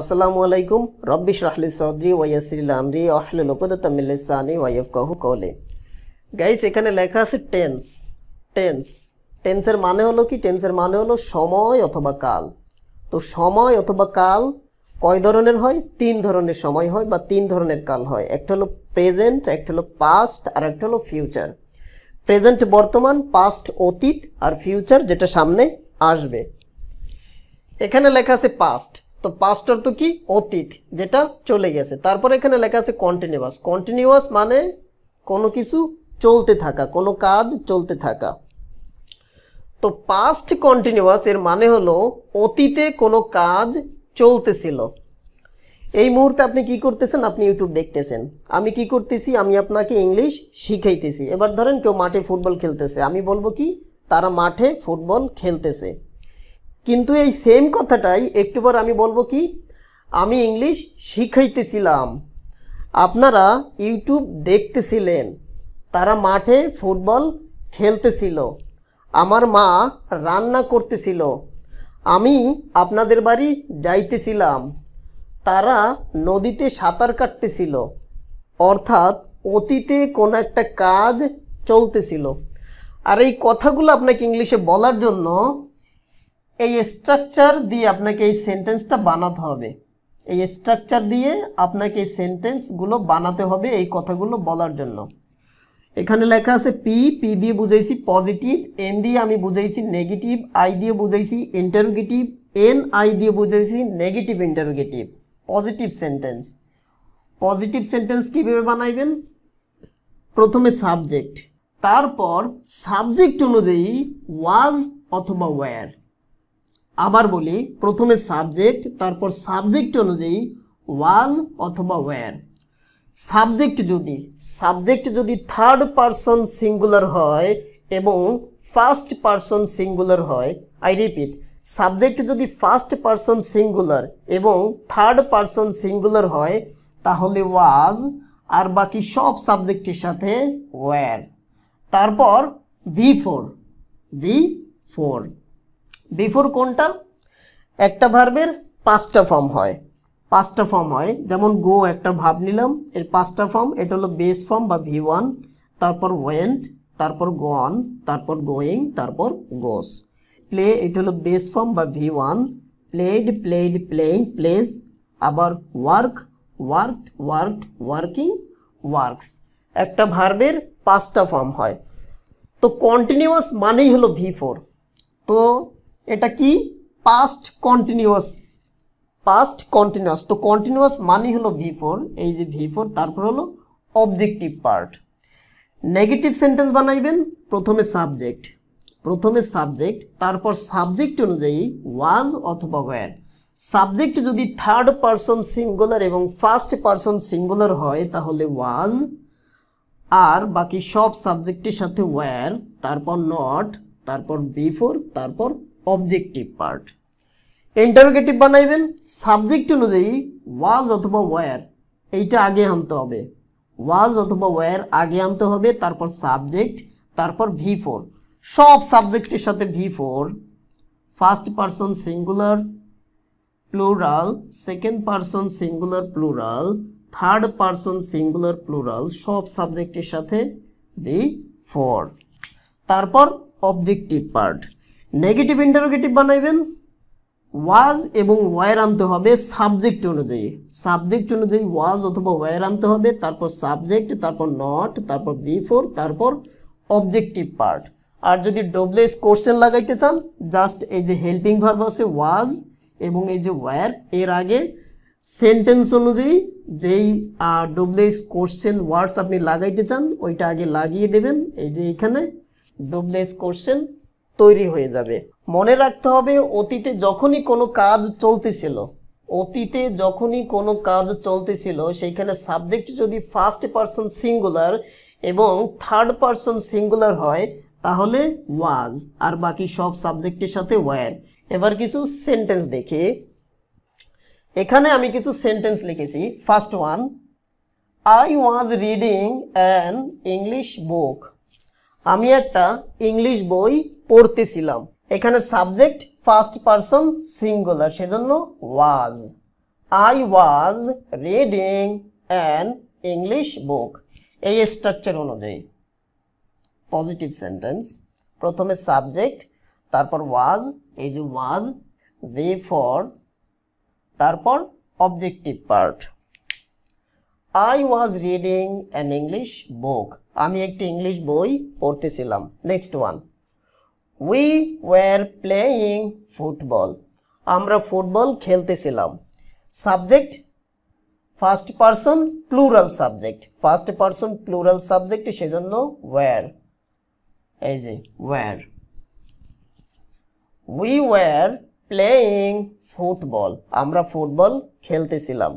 আসসালামু আলাইকুম রব্বিশ রাহলি সদরি ওয়াসিল আমরি ওয়াহলুল ওকদাতামিল্লিসানি wife কাহু কৌলে guys এখানে লেখা আছে টেন্স টেন্স টেন্সের মানে হলো কি টেন্সের মানে হলো সময় অথবা কাল তো সময় অথবা কাল কয় ধরনের হয় তিন ধরনের সময় হয় বা তিন ধরনের কাল হয় একটা হলো প্রেজেন্ট একটা হলো পাস্ট আর একটা হলো ফিউচার প্রেজেন্ট বর্তমান পাস্ট অতীত আর ফিউচার যেটা সামনে আসবে এখানে লেখা আছে পাস্ট তো পাস্টার তো কি অতীত যেটা চলে গেছে তারপরে এখানে লেখা আছে কন্টিনিউয়াস কন্টিনিউয়াস মানে কোনো কিছু চলতে থাকা কোনো কাজ চলতে থাকা তো পাস্ট কন্টিনিউয়াস এর মানে হলো অতীতে কোনো কাজ চলতেছিল এই মুহূর্তে আপনি কি করতেছেন আপনি ইউটিউব দেখতেছেন আমি কি করতেছি আমি আপনাকে ইংলিশ শিখাইতেছি এবার ধরেন কেউ মাঠে ফুটবল খেলতেছে আমি বলবো কি তারা মাঠে ফুটবল খেলতেছে কিন্তু এই সেম কথাটাই একটু পর আমি বলবো কি আমি ইংলিশ শিখাইতেছিলাম আপনারা ইউটিউব দেখতেছিলেন তারা মাঠে ফুটবল খেলতেছিল আমার মা রান্না করতেছিল আমি আপনাদের বাড়ি যাইতেছিলাম তারা নদীতে সাঁতার কাটতেছিল অর্থাৎ অতীতে কোনো একটা কাজ চলতেছিল আর এই কথাগুলো আপনাকে ইংলিশে বলার জন্য এই স্ট্রাকচার দিয়ে আপনাকে এই সেন্টেন্সটা বানাতে হবে এই স্ট্রাকচার দিয়ে আপনাকে এই সেন্টেন্সগুলো বানাতে হবে এই কথাগুলো বলার জন্য এখানে লেখা আছে পি পি দিয়ে বুঝাইছি পজিটিভ এন দিয়ে আমি বুঝাইছি নেগেটিভ আই দিয়ে বুঝাইছি ইন্টারোগেটিভ এন আই দিয়ে বুঝাইছি negative interrogative positive sentence positive sentence কীভাবে বানাইবেন প্রথমে সাবজেক্ট তারপর সাবজেক্ট অনুযায়ী ওয়াজ অথবা ওয়্যার আবার বলি প্রথমে সাবজেক্ট তারপর সাবজেক্ট অনুযায়ী ওয়াজ অথবা ওয়্যার সাবজেক্ট যদি সাবজেক্ট যদি থার্ড পারসন সিঙ্গুলার হয় এবং ফার্স্ট পারসন সিঙ্গুলার হয় আই রিপিট সাবজেক্ট যদি ফার্স্ট পারসন সিঙ্গুলার এবং থার্ড পারসন সিঙ্গুলার হয় তাহলে ওয়াজ আর বাকি সব সাবজেক্টের সাথে ওয়্যার তারপর V four V four before কোনটা একটা ভার্বের পাঁচটা ফর্ম হয় পাঁচটা ফর্ম হয় যেমন গো একটা ভাব নিলাম এর পাঁচটা ফর্ম এটা হলো বেস ফর্ম বা ভি ওয়ান তারপর ওয়েন্ট তারপর অন তারপর গোয়িং তারপর গোস প্লে এটা হলো বেস ফর্ম বা V one played played playing plays আবার work work worked working works একটা ভার্বের পাঁচটা ফর্ম হয় তো কন্টিনিউয়াস মানেই হলো ভি ফোর তো এটা কি পাস্ট কন্টিনিউয়াস পাস্ট কন্টিনিউয়াস তো কন্টিনিউয়াস মানে হলো ভি ফোর এই যে ভি ফোর তারপর হলো অবজেক্টিভ পার্ট নেগেটিভ সেন্টেন্স বানাইবেন প্রথমে সাবজেক্ট প্রথমে সাবজেক্ট তারপর সাবজেক্ট অনুযায়ী ওয়াজ অথবা ওয়ার সাবজেক্ট যদি থার্ড পারসন সিঙ্গুলার এবং ফার্স্ট পারসন সিঙ্গুলার হয় তাহলে ওয়াজ আর বাকি সব সাবজেক্টের সাথে ওয়ার তারপর নট তারপর বিফোর তারপর অবজেক্টিভ পার্ট ইন্টারোগেটিভ বানাইবেন সাবজেক্ট অনুযায়ী ওয়াজ অথবা ওয়ার এইটা আগে আনতে হবে ওয়াজ অথবা ওয়ার আগে আনতে হবে তারপর সাবজেক্ট তারপর ভি ফোর সব সাবজেক্টের সাথে V four first person singular plural second person singular plural third person singular plural সব সাবজেক্টের সাথে ভি ফোর তারপর অবজেক্টিভ পার্ট নেগেটিভ ইন্টারোগেটিভ বানাইবেন ওয়াজ এবং ওয়ার আনতে হবে সাবজেক্ট অনুযায়ী সাবজেক্ট অনুযায়ী ওয়াজ অথবা ওয়ার আনতে হবে তারপর সাবজেক্ট তারপর নট তারপর বিফোর তারপর অবজেক্টিভ পার্ট আর যদি ডব্লিউএস কোশ্চেন লাগাইতে চান জাস্ট এই যে হেল্পিং ভার্ব আছে ওয়াজ এবং এই যে ওয়ার এর আগে সেন্টেন্স অনুযায়ী যেই ডব্লিউএস কোশ্চেন ওয়ার্ডস আপনি লাগাইতে চান ওইটা আগে লাগিয়ে দেবেন এই যে এখানে ডব্লিউএস কোশ্চেন তৈরি হয়ে যাবে মনে রাখতে হবে অতীতে যখনই কোনো কাজ চলতেছিল অতীতে যখনই কোনো কাজ চলতেছিল সেইখানে সাবজেক্ট যদি ফার্স্ট পারসন সিঙ্গুলার এবং থার্ড পারসন সিঙ্গুলার হয় তাহলে ওয়াজ আর বাকি সব সাবজেক্টের সাথে ওয়ার এবার কিছু সেন্টেন্স দেখে এখানে আমি কিছু সেন্টেন্স লিখেছি first one I was reading an English book আমি একটা ইংলিশ বই পড়তেছিলাম এখানে সাবজেক্ট ফার্স্ট পারসন সিঙ্গুলার সেজন্য was I was reading an English book এই স্ট্রাকচার অনুযায়ী পজিটিভ সেন্টেন্স প্রথমে সাবজেক্ট তারপর ওয়াজ এই যে ওয়াজ বে ফর তারপর objective part I was reading an English book আমি একটি ইংলিশ বই পড়তেছিলাম next one we were playing football আমরা ফুটবল খেলতেছিলাম subject first person plural subject first person plural subject সেজন্য ওয়ার এই যে were we were playing football আমরা ফুটবল খেলতেছিলাম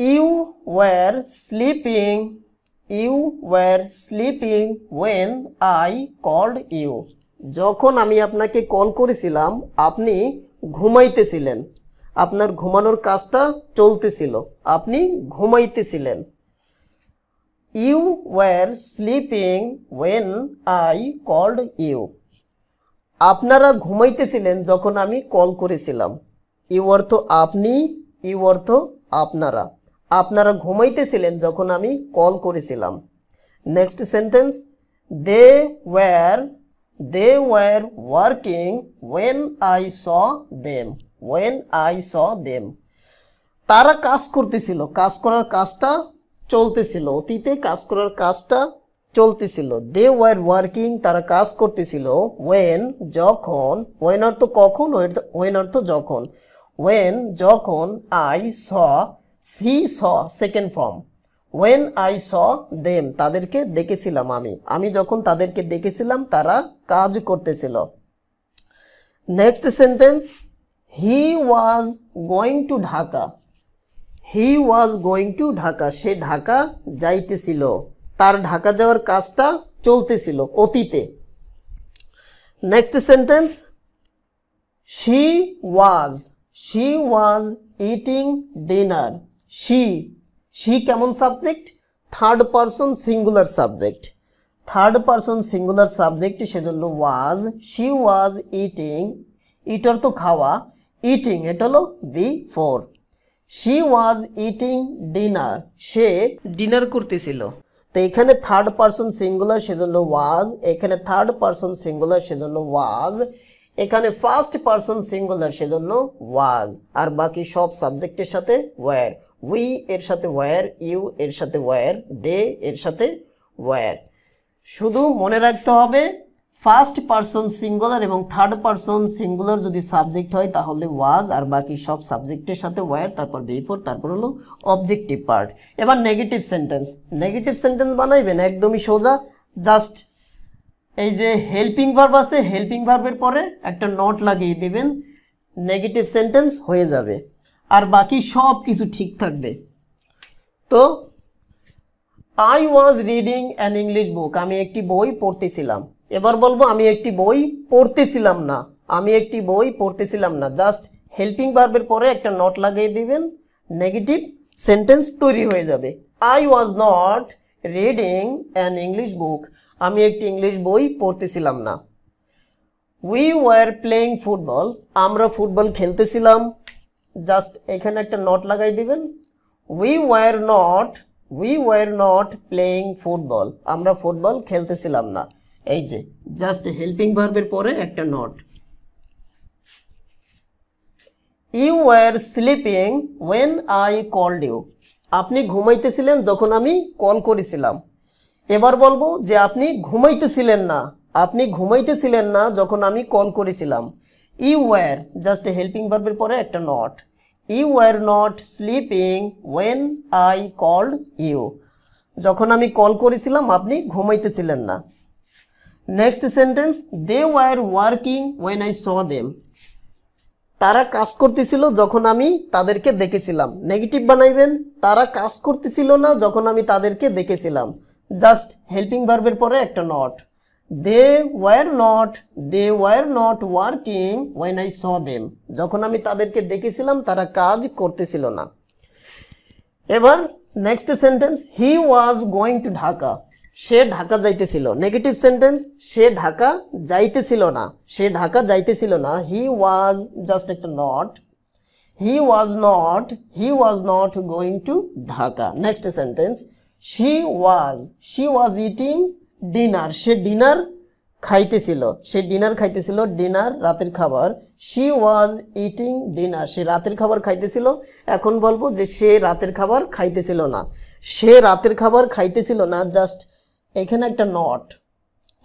you were sleeping you were sleeping when I called you যখন আমি আপনাকে কল করেছিলাম আপনি ঘুমাইতেছিলেন আপনার ঘুমানোর কাজটা চলতেছিল আপনি ঘুমাইতেছিলেন you were sleeping when I called you আপনারা ঘুমাইতেছিলেন যখন আমি কল করেছিলাম ইউ অর্থ আপনি ইউ অর্থ আপনারা আপনারা ঘুমাইতেছিলেন যখন আমি কল করেছিলাম next sentence they were they were working when I saw them when I saw them তারা কাজ করতেছিল কাজ করার কাজটা চলতেছিল অতীতে কাজ করার কাজটা চলতেছিল দে ওয়ার ওয়ার্কিং তারা কাজ করতেছিল ওয়েন যখন ওয়েন অর্থ কখন ওয়েন অর্থ যখন ওয়েন যখন I saw see saw second form when I saw them তাদেরকে দেখেছিলাম আমি আমি যখন তাদেরকে দেখেছিলাম তারা কাজ করতেছিল next sentence he was going to Dhaka he was going to Dhaka সে ঢাকা যাইতেছিল তার ঢাকা যাওয়ার কাজটা চলতেছিল অতীতে next sentence she was she was eating dinner she she কেমন subject third person singular subject third person singular subject সেজন্য ওয়াজ শি ওয়াজ ইটিং ইটার তো খাওয়া ইটিং এটা হলো before she was eating dinner সে ডিনার করতেছিল তো এখানে থার্ড পারসন সিঙ্গুলার সেজন্য ওয়াজ এখানে থার্ড পারসন সিঙ্গুলার সেজন্য ওয়াজ এখানে ফার্স্ট পারসন সিঙ্গুলার সেজন্য ওয়াজ আর বাকি সব সাবজেক্টের সাথে ওয়ার উই এর সাথে ওয়ার ইউ এর সাথে ওয়ার দে এর সাথে ওয়ার শুধু মনে রাখতে হবে ফার্স্ট পারসন সিঙ্গুলার এবং থার্ড পারসন সিঙ্গুলার যদি সাবজেক্ট হয় তাহলে ওয়াজ আর বাকি সব সাবজেক্টের সাথে ওয়ার তারপর বিফোর তারপর হলো অবজেক্টিভ পার্ট এবার নেগেটিভ সেন্টেন্স নেগেটিভ সেন্টেন্স বানাইবেন একদমই সোজা জাস্ট এই যে হেল্পিং ভার্ব আছে হেল্পিং ভার্বের পরে একটা নট লাগিয়ে দেবেন নেগেটিভ সেন্টেন্স হয়ে যাবে আর বাকি সব কিছু ঠিক থাকবে তো I was reading an English book আমি একটি বই পড়তেছিলাম এবার বলবো আমি একটি বই পড়তেছিলাম না আমি একটি বই পড়তেছিলাম না জাস্ট হেল্পিং বার্বের পরে একটা নট লাগিয়ে দিবেন নেগেটিভ সেন্টেন্স তৈরি হয়ে যাবে I was not reading an English book আমি একটি ইংলিশ বই পড়তেছিলাম না উই ওয়ার প্লেয়িং ফুটবল আমরা ফুটবল খেলতেছিলাম জাস্ট এখানে একটা নট লাগাই দিবেন we were not we were not playing football আমরা ফুটবল খেলতেছিলাম না এই যে জাস্ট হেল্পিং ভার্বের পরে একটা not you were sleeping when I call you আপনি ঘুমাইতেছিলেন যখন আমি কল করেছিলাম এবার বলবো যে আপনি ঘুমাইতেছিলেন না আপনি ঘুমাইতেছিলেন না যখন আমি কল করেছিলাম ই ওয়ার জাস্ট হেল্পিং ভার্বের পরে একটা not you were not sleeping when I called you যখন আমি কল করেছিলাম আপনি ঘুমাইতেছিলেন না next sentence they were working when I saw them তারা কাজ করতেছিল যখন আমি তাদেরকে দেখেছিলাম নেগেটিভ বানাইবেন তারা কাজ করতেছিল না যখন আমি তাদেরকে দেখেছিলাম জাস্ট হেল্পিং ভার্বের পরে একটা not they were not they were not working when i saw them যখন আমি তাদেরকে দেখেছিলাম তারা কাজ করতেছিল না এবার next sentence he was going to Dhaka সে ঢাকা যাইতেছিল নেগেটিভ সেন্টেন্স সে ঢাকা যাইতেছিল না সে ঢাকা যাইতেছিল না হি ওয়াজ জাস্ট একটা not he was not he was not going to Dhaka next sentence she was she was eating dinner সে ডিনার খাইতেছিল সে ডিনার খাইতেছিল ডিনার রাতের খাবার শি ওয়াজ ইটিং ডিনার সে রাতের খাবার খাইতেছিল এখন বলবো যে সে রাতের খাবার খাইতেছিল না সে রাতের খাবার খাইতেছিল না জাস্ট এখানে একটা নট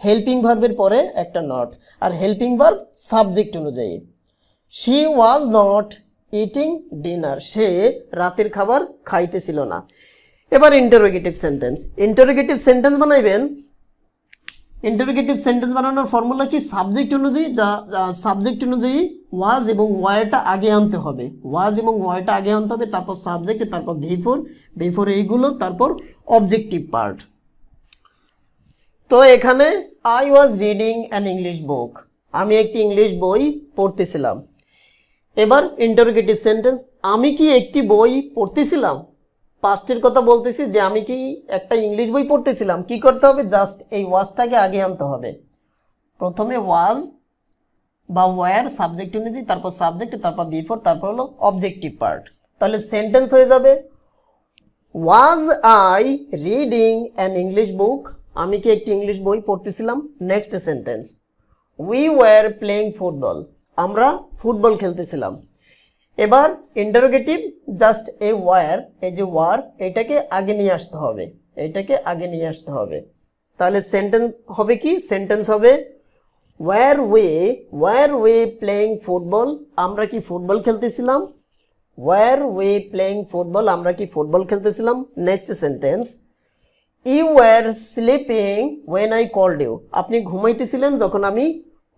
হেল্পিং ভার্বের পরে একটা নট আর হেল্পিং ভার্ব সাবজেক্ট অনুযায়ী she was not eating dinner সে রাতের খাবার খাইতেছিল না এবার ইন্টারোগেটিভ সেন্টেন্স ইন্টারোগেটিভ সেন্টেন্স বানাইবেন ইন্টারোগেটিভ সেন্টেন্স বানানোর ফর্মুলা কি সাবজেক্ট অনুযায়ী যা সাবজেক্ট অনুযায়ী ওয়াজ এবং ওয়ারটা আগে আনতে হবে ওয়াজ এবং ওয়ারটা আগে আনতে হবে তারপর সাবজেক্ট তারপর ভিফোর ভিফোর এইগুলো তারপর অবজেক্টিভ পার্ট তো এখানে I was reading an English book আমি একটি ইংলিশ বই পড়তেছিলাম এবার ইন্টারোগেটিভ সেন্টেন্স আমি কি একটি বই পড়তেছিলাম পাস্টের কথা বলতেছি যে আমি কি একটা ইংলিশ বই পড়তেছিলাম কি করতে হবে জাস্ট এই ওয়াজটাকে আগে আনতে হবে প্রথমে ওয়াজ বা ওয়ার সাবজেক্ট অনুযায়ী তারপর সাবজেক্ট তারপর বিফোর তারপর হলো অবজেক্টিভ পার্ট তাহলে সেন্টেন্স হয়ে যাবে was I reading an English book আমি কি একটি ইংলিশ বই পড়তেছিলাম next sentence we were playing football আমরা ফুটবল খেলতেছিলাম এবার ইন্টারোগেটিভ জাস্ট এই ওয়ার এই যে ওয়ার এটাকে আগে নিয়ে আসতে হবে এটাকে আগে নিয়ে আসতে হবে তাহলে সেন্টেন্স হবে কি সেন্টেন্স হবে were we were we playing football আমরা কি ফুটবল খেলতেছিলাম ওয়ার ওয়ে প্লেয়িং ফুটবল আমরা কি ফুটবল খেলতেছিলাম next sentence you were sleeping when I called you আপনি ঘুমাইতেছিলেন যখন আমি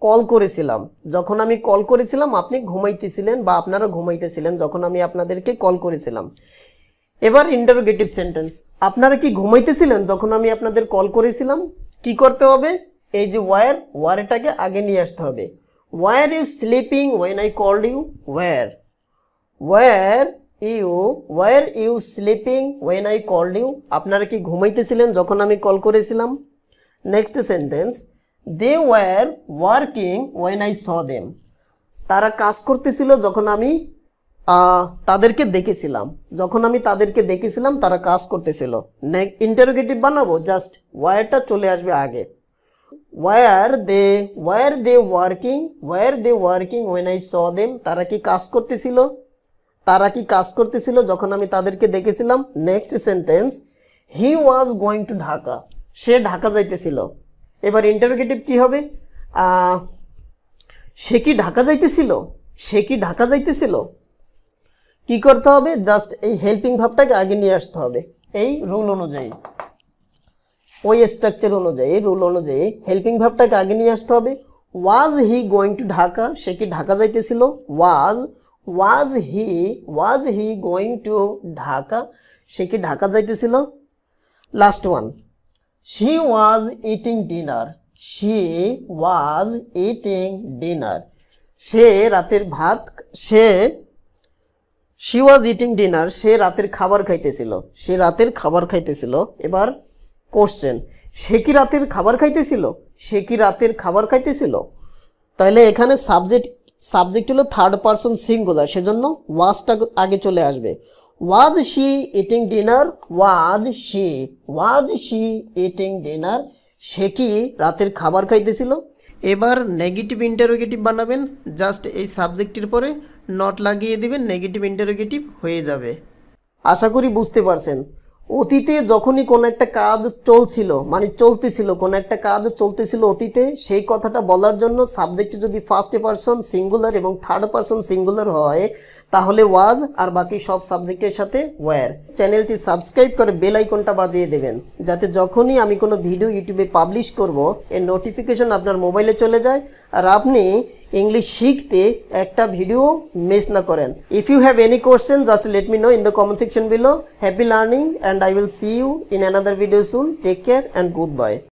কল করেছিলাম যখন আমি কল করেছিলাম আপনি ঘুমাইতেছিলেন বা আপনারা ঘুমাইতেছিলেন যখন আমি আপনাদেরকে কল করেছিলাম এবার ইন্টারোগেটিভ সেন্টেন্স আপনারা কি ঘুমাইতেছিলেন যখন আমি আপনাদের কল করেছিলাম কি করতে হবে এই যে ওয়ার ওয়ারটাকে আগে নিয়ে আসতে হবে were you sleeping when I call you were were you were you sleeping when I call you আপনারা কি ঘুমাইতেছিলেন যখন আমি কল করেছিলাম next sentence they were working when I saw them তারা কাজ করতেছিল যখন আমি তাদেরকে দেখেছিলাম যখন আমি তাদেরকে দেখেছিলাম তারা কাজ করতেছিল ইন্টারোগেটিভ বানাবো জাস্ট ওয়ারটা চলে আসবে আগে were they were they working were they working when I saw them তারা কি কাজ করতেছিল তারা কি কাজ করতেছিল যখন আমি তাদেরকে দেখেছিলাম next sentence he was going to Dhaka সে ঢাকা যাইতেছিল এবার ইন্টারোগেটিভ কি হবে সে কি ঢাকা যাইতেছিল সে কি ঢাকা যাইতেছিল কি করতে হবে জাস্ট এই হেল্পিং ভাবটাকে আগে নিয়ে আসতে হবে এই রুল অনুযায়ী ওই স্ট্রাকচার অনুযায়ী রুল অনুযায়ী হেল্পিং ভাবটাকে আগে নিয়ে আসতে হবে was he going to Dhaka সে কি ঢাকা যাইতেছিল was was he was he going to Dhaka সে কি ঢাকা যাইতেছিল last one she was eating dinner she was eating dinner সে রাতের ভাত সে শি ওয়াজ ইটিং ডিনার সে রাতের খাবার খাইতেছিল সে রাতের খাবার খাইতেছিল এবার কোশ্চেন সে কি রাতের খাবার খাইতেছিল সে কি রাতের খাবার খাইতেছিল তাহলে এখানে সাবজেক্ট সাবজেক্ট হলো থার্ড পারসন সিঙ্গুলার সেজন্য ওয়াজটা আগে চলে আসবে Was she eating dinner? Was she? Was she eating dinner? সে কি রাতের খাবার খাইতেছিল এবার নেগেটিভ ইন্টারোগেটিভ বানাবেন জাস্ট এই সাবজেক্টের পরে নট লাগিয়ে দিবেন নেগেটিভ ইন্টারোগেটিভ হয়ে যাবে আশা করি বুঝতে পারছেন অতীতে যখনই কোনো একটা কাজ চলছিল মানে চলতেছিল কোনো একটা কাজ চলতেছিল অতীতে সেই কথাটা বলার জন্য সাবজেক্ট যদি ফার্স্ট পার্সন সিঙ্গুলার এবং থার্ড পারসন সিঙ্গুলার হয় তাহলে ওয়াজ আর বাকি সব সাবজেক্টের সাথে ওয়্যার চ্যানেলটি সাবস্ক্রাইব করে বেল আইকনটা বাজিয়ে দেবেন যাতে যখনই আমি কোনো ভিডিও ইউটিউবে পাবলিশ করব এর নোটিফিকেশন আপনার মোবাইলে চলে যায় আর আপনি ইংলিশ শিখতে একটা ভিডিও মিস না করেন if you have any question just let me know in the comment section below happy learning and I will see you in another video soon take care and good bye